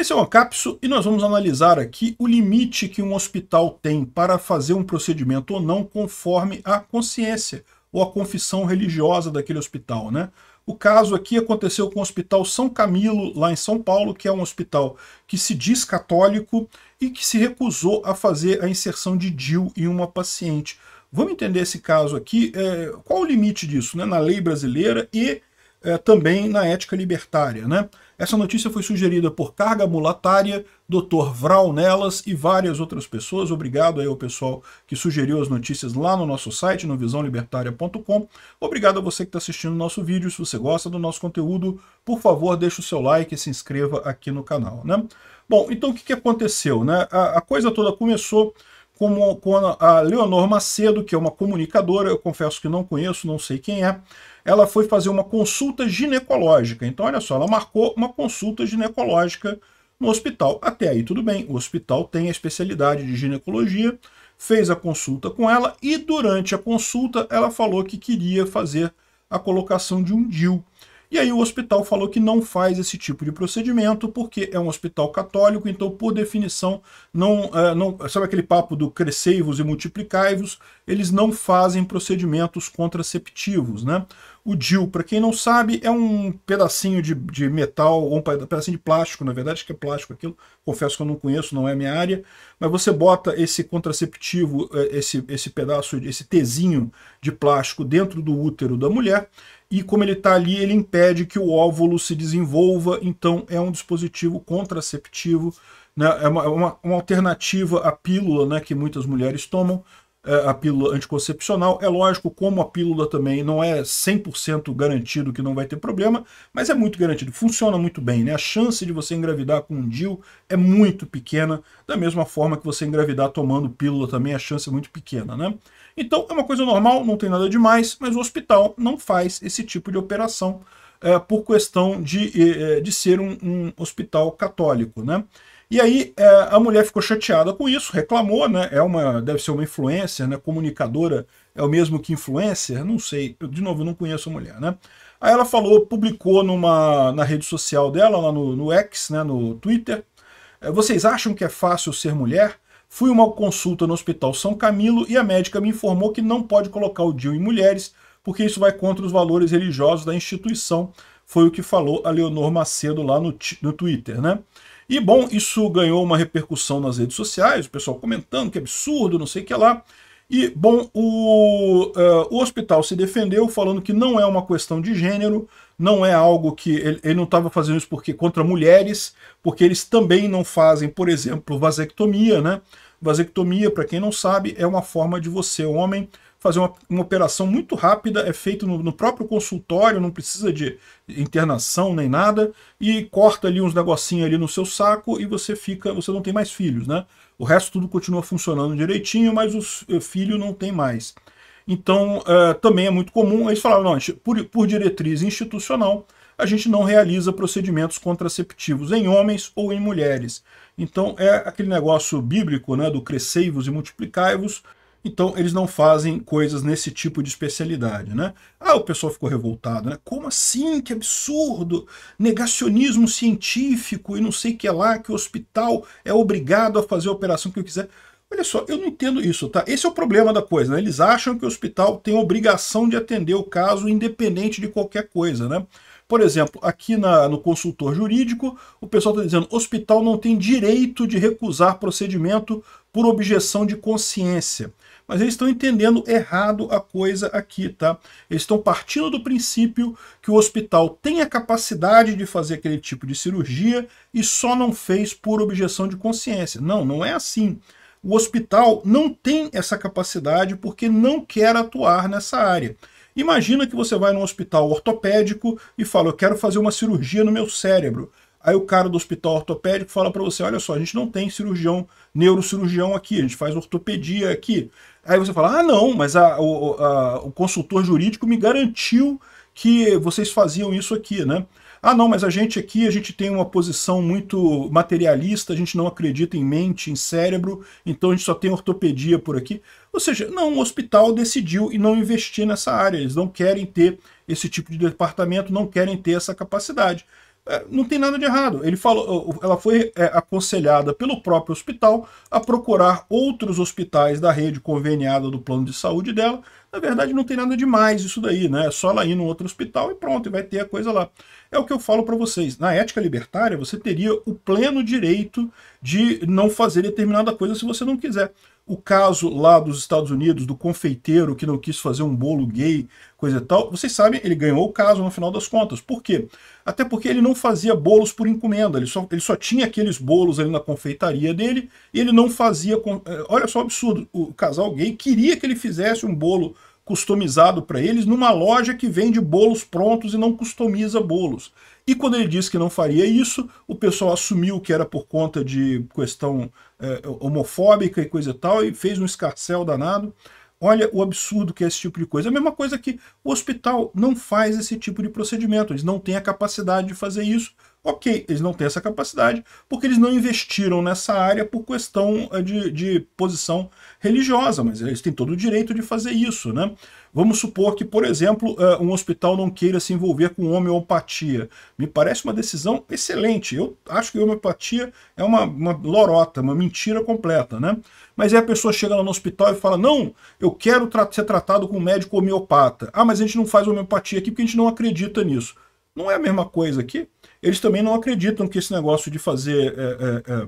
Esse é o Ancapso e nós vamos analisar aqui o limite que um hospital tem para fazer um procedimento ou não conforme a consciência ou a confissão religiosa daquele hospital, né? O caso aqui aconteceu com o Hospital São Camilo, lá em São Paulo, que é um hospital que se diz católico e que se recusou a fazer a inserção de DIL em uma paciente. Vamos entender esse caso aqui, é, qual o limite disso né, na lei brasileira e é, também na ética libertária. Né? Essa notícia foi sugerida por Carga Mulatária, Dr. Vral Nelas e várias outras pessoas. Obrigado aí ao pessoal que sugeriu as notícias lá no nosso site, no visãolibertaria.com. Obrigado a você que está assistindo o nosso vídeo. Se você gosta do nosso conteúdo, por favor, deixe o seu like e se inscreva aqui no canal. Né? Bom, então o que, que aconteceu? Né? A, a coisa toda começou como com a Leonor Macedo, que é uma comunicadora, eu confesso que não conheço, não sei quem é, ela foi fazer uma consulta ginecológica. Então, olha só, ela marcou uma consulta ginecológica no hospital. Até aí, tudo bem, o hospital tem a especialidade de ginecologia, fez a consulta com ela e durante a consulta ela falou que queria fazer a colocação de um DIU. E aí o hospital falou que não faz esse tipo de procedimento porque é um hospital católico, então por definição, não, é, não sabe aquele papo do crescei-vos e multiplicai-vos, eles não fazem procedimentos contraceptivos, né? O DIL, para quem não sabe, é um pedacinho de, de metal, ou um pedacinho de plástico, na verdade, acho que é plástico aquilo, confesso que eu não conheço, não é minha área, mas você bota esse contraceptivo, é, esse, esse pedaço, esse tezinho de plástico dentro do útero da mulher, e como ele está ali, ele impede que o óvulo se desenvolva, então é um dispositivo contraceptivo, né, é uma, é uma, uma alternativa à pílula né, que muitas mulheres tomam, é, a pílula anticoncepcional. É lógico, como a pílula também não é 100% garantido que não vai ter problema, mas é muito garantido, funciona muito bem. Né? A chance de você engravidar com um DIU é muito pequena, da mesma forma que você engravidar tomando pílula também, a chance é muito pequena. Né? Então é uma coisa normal, não tem nada demais, mas o hospital não faz esse tipo de operação é, por questão de, é, de ser um, um hospital católico. Né? E aí é, a mulher ficou chateada com isso, reclamou, né? É uma, deve ser uma influencer, né? Comunicadora é o mesmo que influencer? Não sei. Eu, de novo, não conheço a mulher, né? Aí ela falou, publicou numa, na rede social dela, lá no, no X, né, no Twitter. É, vocês acham que é fácil ser mulher? Fui uma consulta no Hospital São Camilo e a médica me informou que não pode colocar o DIU em mulheres, porque isso vai contra os valores religiosos da instituição. Foi o que falou a Leonor Macedo lá no, no Twitter, né? E, bom, isso ganhou uma repercussão nas redes sociais, o pessoal comentando que absurdo, não sei o que lá. E, bom, o, uh, o hospital se defendeu falando que não é uma questão de gênero, não é algo que... Ele, ele não estava fazendo isso porque contra mulheres, porque eles também não fazem, por exemplo, vasectomia, né? Vasectomia, para quem não sabe, é uma forma de você, homem, fazer uma, uma operação muito rápida, é feito no, no, próprio consultório, não precisa de internação nem nada, e corta ali uns negocinhos ali no seu saco e você fica, você não tem mais filhos, né? O resto tudo continua funcionando direitinho, mas o eh, filho não tem mais. Então, eh, também é muito comum, eles falaram, não, por, por diretriz institucional, a gente não realiza procedimentos contraceptivos em homens ou em mulheres. Então é aquele negócio bíblico, né, do crescei-vos e multiplicai-vos, então, eles não fazem coisas nesse tipo de especialidade, né? Ah, o pessoal ficou revoltado, né? Como assim? Que absurdo! Negacionismo científico e não sei o que é lá, que o hospital é obrigado a fazer a operação que eu quiser. Olha só, eu não entendo isso, tá? Esse é o problema da coisa, né? Eles acham que o hospital tem obrigação de atender o caso independente de qualquer coisa, né? Por exemplo, aqui na, no consultor jurídico, o pessoal está dizendo hospital não tem direito de recusar procedimento por objeção de consciência mas eles estão entendendo errado a coisa aqui, tá? Eles estão partindo do princípio que o hospital tem a capacidade de fazer aquele tipo de cirurgia e só não fez por objeção de consciência. Não, não é assim. O hospital não tem essa capacidade porque não quer atuar nessa área. Imagina que você vai num hospital ortopédico e fala: Eu quero fazer uma cirurgia no meu cérebro. Aí o cara do hospital ortopédico fala para você, olha só, a gente não tem cirurgião, neurocirurgião aqui, a gente faz ortopedia aqui. Aí você fala, ah não, mas a, o, a, o consultor jurídico me garantiu que vocês faziam isso aqui, né? Ah não, mas a gente aqui, a gente tem uma posição muito materialista, a gente não acredita em mente, em cérebro, então a gente só tem ortopedia por aqui. Ou seja, não, o hospital decidiu e não investir nessa área, eles não querem ter esse tipo de departamento, não querem ter essa capacidade. É, não tem nada de errado. Ele falou, ela foi é, aconselhada pelo próprio hospital a procurar outros hospitais da rede conveniada do plano de saúde dela. Na verdade, não tem nada de mais isso daí, né? É só ela ir num outro hospital e pronto, e vai ter a coisa lá. É o que eu falo para vocês. Na ética libertária, você teria o pleno direito de não fazer determinada coisa se você não quiser o caso lá dos Estados Unidos, do confeiteiro que não quis fazer um bolo gay, coisa e tal, vocês sabem, ele ganhou o caso no final das contas. Por quê? Até porque ele não fazia bolos por encomenda, ele só, ele só tinha aqueles bolos ali na confeitaria dele, e ele não fazia... Eh, olha só o absurdo, o casal gay queria que ele fizesse um bolo customizado para eles numa loja que vende bolos prontos e não customiza bolos. E quando ele disse que não faria isso, o pessoal assumiu que era por conta de questão é, homofóbica e coisa e tal, e fez um escarcel danado. Olha o absurdo que é esse tipo de coisa. É a mesma coisa que o hospital não faz esse tipo de procedimento, eles não têm a capacidade de fazer isso, Ok, eles não têm essa capacidade porque eles não investiram nessa área por questão eh, de, de posição religiosa, mas eles têm todo o direito de fazer isso, né? Vamos supor que, por exemplo, eh, um hospital não queira se envolver com homeopatia. Me parece uma decisão excelente. Eu acho que homeopatia é uma, uma lorota, uma mentira completa, né? Mas aí a pessoa chega lá no hospital e fala, não, eu quero tra ser tratado com um médico homeopata. Ah, mas a gente não faz homeopatia aqui porque a gente não acredita nisso. Não é a mesma coisa aqui. Eles também não acreditam que esse negócio de fazer é, é, é,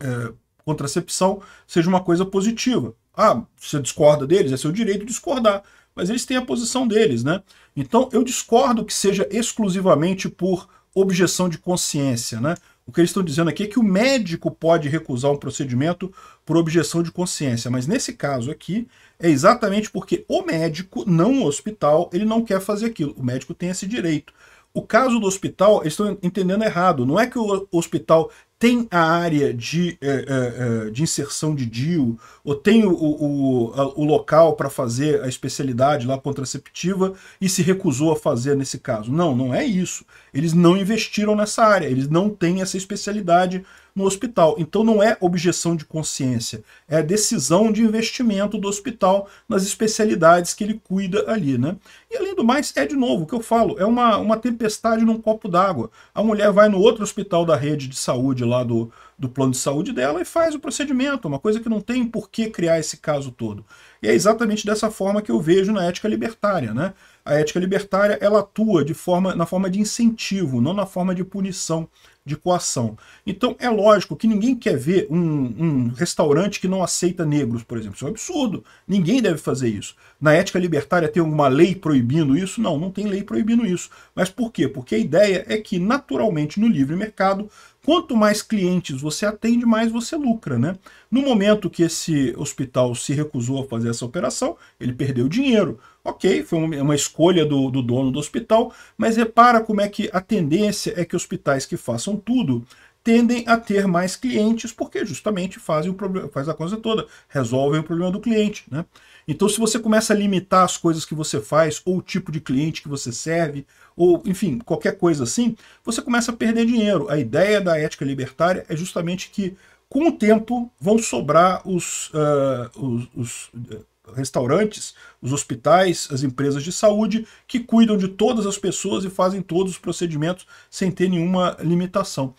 é, contracepção seja uma coisa positiva. Ah, você discorda deles, é seu direito discordar. Mas eles têm a posição deles, né? Então eu discordo que seja exclusivamente por objeção de consciência, né? O que eles estão dizendo aqui é que o médico pode recusar um procedimento por objeção de consciência, mas nesse caso aqui é exatamente porque o médico, não o hospital, ele não quer fazer aquilo. O médico tem esse direito. O caso do hospital, eles estão entendendo errado. Não é que o hospital tem a área de, é, é, de inserção de DIU, ou tem o, o, o local para fazer a especialidade lá contraceptiva e se recusou a fazer nesse caso. Não, não é isso. Eles não investiram nessa área, eles não têm essa especialidade no hospital. Então não é objeção de consciência, é a decisão de investimento do hospital nas especialidades que ele cuida ali, né? E além do mais, é de novo o que eu falo, é uma, uma tempestade num copo d'água. A mulher vai no outro hospital da rede de saúde lá do, do plano de saúde dela e faz o procedimento, uma coisa que não tem por que criar esse caso todo. E é exatamente dessa forma que eu vejo na ética libertária, né? A ética libertária, ela atua de forma, na forma de incentivo, não na forma de punição, de coação. Então, é lógico que ninguém quer ver um, um restaurante que não aceita negros, por exemplo. Isso é um absurdo. Ninguém deve fazer isso. Na ética libertária tem alguma lei proibindo isso? Não, não tem lei proibindo isso. Mas por quê? Porque a ideia é que, naturalmente, no livre mercado, Quanto mais clientes você atende, mais você lucra, né? No momento que esse hospital se recusou a fazer essa operação, ele perdeu dinheiro. Ok, foi uma escolha do, do dono do hospital, mas repara como é que a tendência é que hospitais que façam tudo tendem a ter mais clientes, porque justamente fazem o problema, faz a coisa toda, resolvem o problema do cliente. Né? Então, se você começa a limitar as coisas que você faz, ou o tipo de cliente que você serve, ou enfim, qualquer coisa assim, você começa a perder dinheiro. A ideia da ética libertária é justamente que, com o tempo, vão sobrar os, uh, os, os eh, restaurantes, os hospitais, as empresas de saúde que cuidam de todas as pessoas e fazem todos os procedimentos sem ter nenhuma limitação.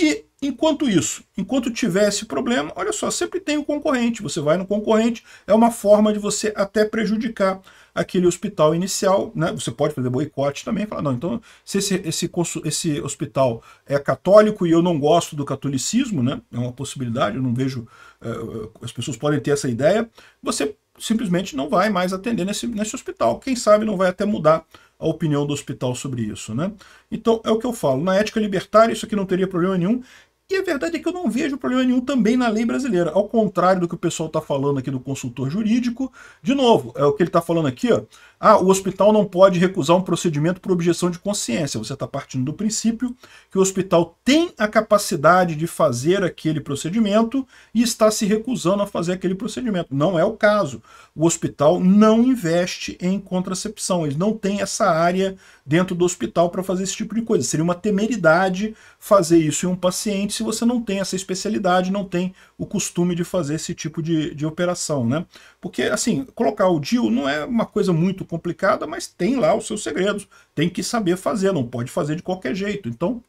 E enquanto isso, enquanto tiver esse problema, olha só, sempre tem o um concorrente, você vai no concorrente, é uma forma de você até prejudicar aquele hospital inicial, né? Você pode fazer boicote também, falar, não, então, se esse, esse, esse hospital é católico e eu não gosto do catolicismo, né? É uma possibilidade, eu não vejo, eh, eh, as pessoas podem ter essa ideia, você simplesmente não vai mais atender nesse, nesse hospital. Quem sabe não vai até mudar a opinião do hospital sobre isso. Né? Então, é o que eu falo. Na ética libertária, isso aqui não teria problema nenhum. E a verdade é que eu não vejo problema nenhum também na lei brasileira. Ao contrário do que o pessoal está falando aqui do consultor jurídico, de novo, é o que ele está falando aqui, ó. Ah, o hospital não pode recusar um procedimento por objeção de consciência. Você está partindo do princípio que o hospital tem a capacidade de fazer aquele procedimento e está se recusando a fazer aquele procedimento. Não é o caso o hospital não investe em contracepção. Eles não têm essa área dentro do hospital para fazer esse tipo de coisa. Seria uma temeridade fazer isso em um paciente se você não tem essa especialidade, não tem o costume de fazer esse tipo de, de operação, né? Porque, assim, colocar o DIU não é uma coisa muito complicada, mas tem lá os seus segredos. Tem que saber fazer, não pode fazer de qualquer jeito. Então,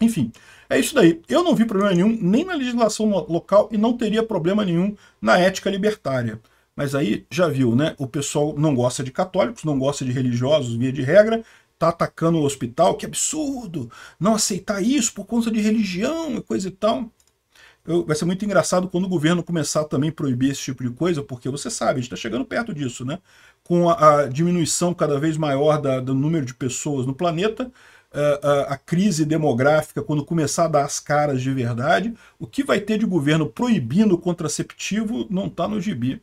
enfim, é isso daí. Eu não vi problema nenhum nem na legislação local e não teria problema nenhum na ética libertária. Mas aí, já viu, né? O pessoal não gosta de católicos, não gosta de religiosos, via de regra, tá atacando o hospital, que absurdo! Não aceitar isso por conta de religião e coisa e tal. Eu, vai ser muito engraçado quando o governo começar também a proibir esse tipo de coisa, porque você sabe, a gente está chegando perto disso, né? Com a, a diminuição cada vez maior da, do número de pessoas no planeta, a, a, crise demográfica, quando começar a dar as caras de verdade, o que vai ter de governo proibindo o contraceptivo não está no gibi.